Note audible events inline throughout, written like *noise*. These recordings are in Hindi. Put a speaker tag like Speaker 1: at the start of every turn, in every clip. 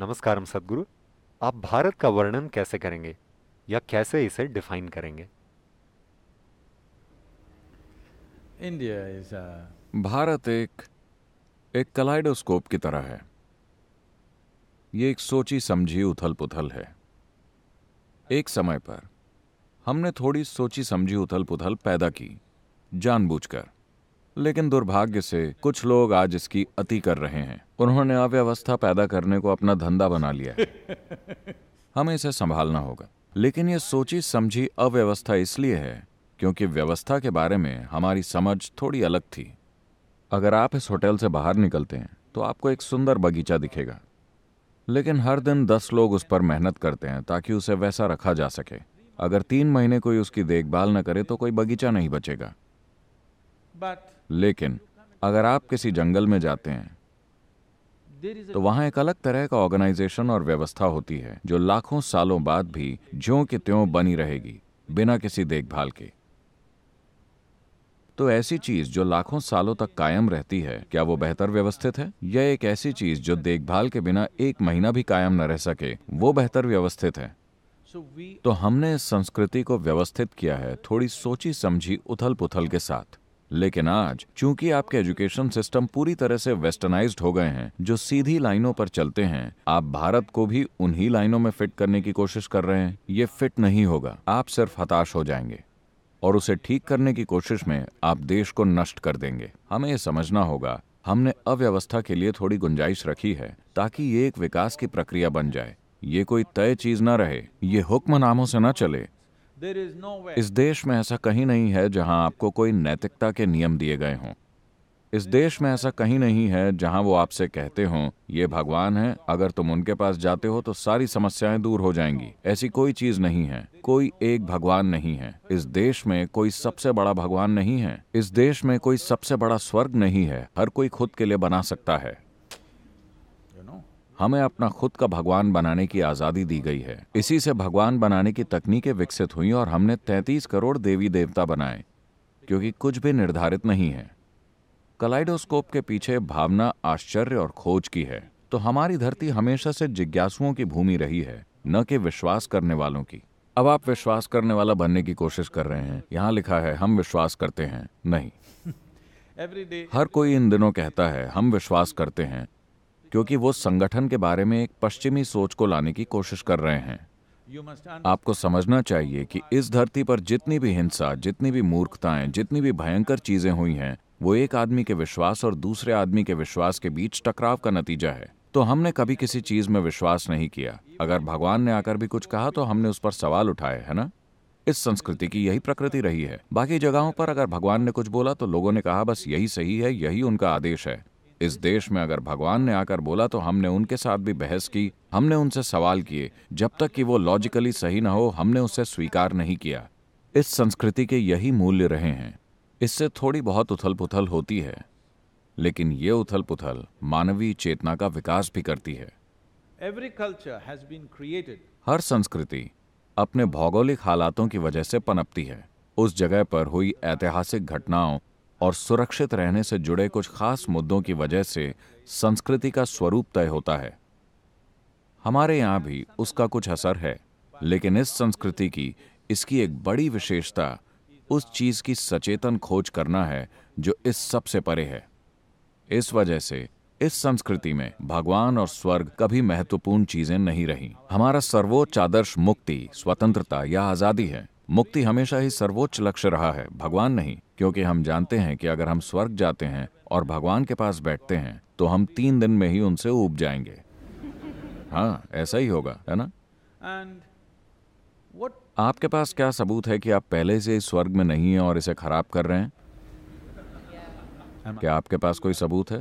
Speaker 1: नमस्कार सदगुरु आप भारत का वर्णन कैसे करेंगे या कैसे इसे डिफाइन करेंगे इंडिया इज भारत एक एक कलाइडोस्कोप की तरह है ये एक सोची समझी उथल पुथल है एक समय पर हमने थोड़ी सोची समझी उथल पुथल पैदा की जानबूझकर लेकिन दुर्भाग्य से कुछ लोग आज इसकी अति कर रहे हैं उन्होंने अव्यवस्था पैदा करने को अपना धंधा बना लिया है *laughs* हमें इसे संभालना होगा लेकिन ये सोची समझी अव्यवस्था इसलिए है क्योंकि व्यवस्था के बारे में हमारी समझ थोड़ी अलग थी अगर आप इस होटल से बाहर निकलते हैं तो आपको एक सुंदर बगीचा दिखेगा लेकिन हर दिन दस लोग उस पर मेहनत करते हैं ताकि उसे वैसा रखा जा सके अगर तीन महीने कोई उसकी देखभाल न करे तो कोई बगीचा नहीं बचेगा लेकिन अगर आप किसी जंगल में जाते हैं तो वहां एक अलग तरह का ऑर्गेनाइजेशन और व्यवस्था होती है जो लाखों सालों बाद भी ज्यो के त्यों बनी रहेगी बिना किसी देखभाल के तो ऐसी चीज जो लाखों सालों तक कायम रहती है क्या वो बेहतर व्यवस्थित है या एक ऐसी चीज जो देखभाल के बिना एक महीना भी कायम न रह सके वो बेहतर व्यवस्थित है तो हमने इस संस्कृति को व्यवस्थित किया है थोड़ी सोची समझी उथल पुथल के साथ लेकिन आज चूंकि आपके एजुकेशन सिस्टम पूरी तरह से वेस्टर्नाइज हो गए हैं जो सीधी लाइनों पर चलते हैं आप भारत को भी उन्हीं लाइनों में फिट करने की कोशिश कर रहे हैं ये फिट नहीं होगा आप सिर्फ हताश हो जाएंगे और उसे ठीक करने की कोशिश में आप देश को नष्ट कर देंगे हमें यह समझना होगा हमने अव्यवस्था के लिए थोड़ी गुंजाइश रखी है ताकि ये एक विकास की प्रक्रिया बन जाए ये कोई तय चीज ना रहे ये हुक्म नामों से ना चले इस देश में ऐसा कहीं नहीं है जहां आपको कोई नैतिकता के नियम दिए गए हों इस देश में ऐसा कहीं नहीं है जहां वो आपसे कहते हों ये भगवान है अगर तुम उनके पास जाते हो तो सारी समस्याएं दूर हो जाएंगी ऐसी कोई चीज नहीं है कोई एक भगवान नहीं है इस देश में कोई सबसे बड़ा भगवान नहीं है इस देश में कोई सबसे बड़ा स्वर्ग नहीं है हर कोई खुद के लिए बना सकता है हमें अपना खुद का भगवान बनाने की आजादी दी गई है इसी से भगवान बनाने की तकनीकें विकसित हुई और हमने 33 करोड़ देवी देवता बनाए क्योंकि कुछ भी निर्धारित नहीं है कलाइडोस्कोप के पीछे भावना आश्चर्य और खोज की है तो हमारी धरती हमेशा से जिज्ञासुओं की भूमि रही है न कि विश्वास करने वालों की अब आप विश्वास करने वाला बनने की कोशिश कर रहे हैं यहाँ लिखा है हम विश्वास करते हैं नहीं *laughs* हर कोई इन दिनों कहता है हम विश्वास करते हैं क्योंकि वो संगठन के बारे में एक पश्चिमी सोच को लाने की कोशिश कर रहे हैं आपको समझना चाहिए कि इस धरती पर जितनी भी हिंसा जितनी भी मूर्खताएं जितनी भी भयंकर चीजें हुई हैं वो एक आदमी के विश्वास और दूसरे आदमी के विश्वास के बीच टकराव का नतीजा है तो हमने कभी किसी चीज में विश्वास नहीं किया अगर भगवान ने आकर भी कुछ कहा तो हमने उस पर सवाल उठाए है ना इस संस्कृति की यही प्रकृति रही है बाकी जगहों पर अगर भगवान ने कुछ बोला तो लोगों ने कहा बस यही सही है यही उनका आदेश है इस देश में अगर भगवान ने आकर बोला तो हमने उनके साथ भी बहस की हमने उनसे सवाल किए जब तक कि वो लॉजिकली सही ना हो हमने उसे स्वीकार नहीं किया इस संस्कृति के यही मूल्य रहे हैं इससे थोड़ी बहुत उथल पुथल होती है लेकिन ये उथल पुथल मानवीय चेतना का विकास भी करती है हर संस्कृति अपने भौगोलिक हालातों की वजह से पनपती है उस जगह पर हुई ऐतिहासिक घटनाओं और सुरक्षित रहने से जुड़े कुछ खास मुद्दों की वजह से संस्कृति का स्वरूप तय होता है हमारे यहां भी उसका कुछ असर है लेकिन इस संस्कृति की इसकी एक बड़ी विशेषता उस चीज की सचेतन खोज करना है जो इस सबसे परे है इस वजह से इस संस्कृति में भगवान और स्वर्ग कभी महत्वपूर्ण चीजें नहीं रही हमारा सर्वोच्च आदर्श मुक्ति स्वतंत्रता या आजादी है मुक्ति हमेशा ही सर्वोच्च लक्ष्य रहा है भगवान नहीं क्योंकि हम जानते हैं कि अगर हम स्वर्ग जाते हैं और भगवान के पास बैठते हैं तो हम तीन दिन में ही उनसे उब जाएंगे हाँ ऐसा ही होगा है ना And आपके पास क्या सबूत है कि आप पहले से इस स्वर्ग में नहीं हैं और इसे खराब कर रहे हैं yeah. क्या आपके पास कोई सबूत है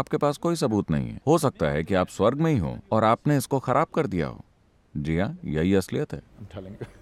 Speaker 1: आपके पास कोई सबूत नहीं है हो सकता है कि आप स्वर्ग में ही हो और आपने इसको खराब कर दिया हो जी हाँ यही असलियत है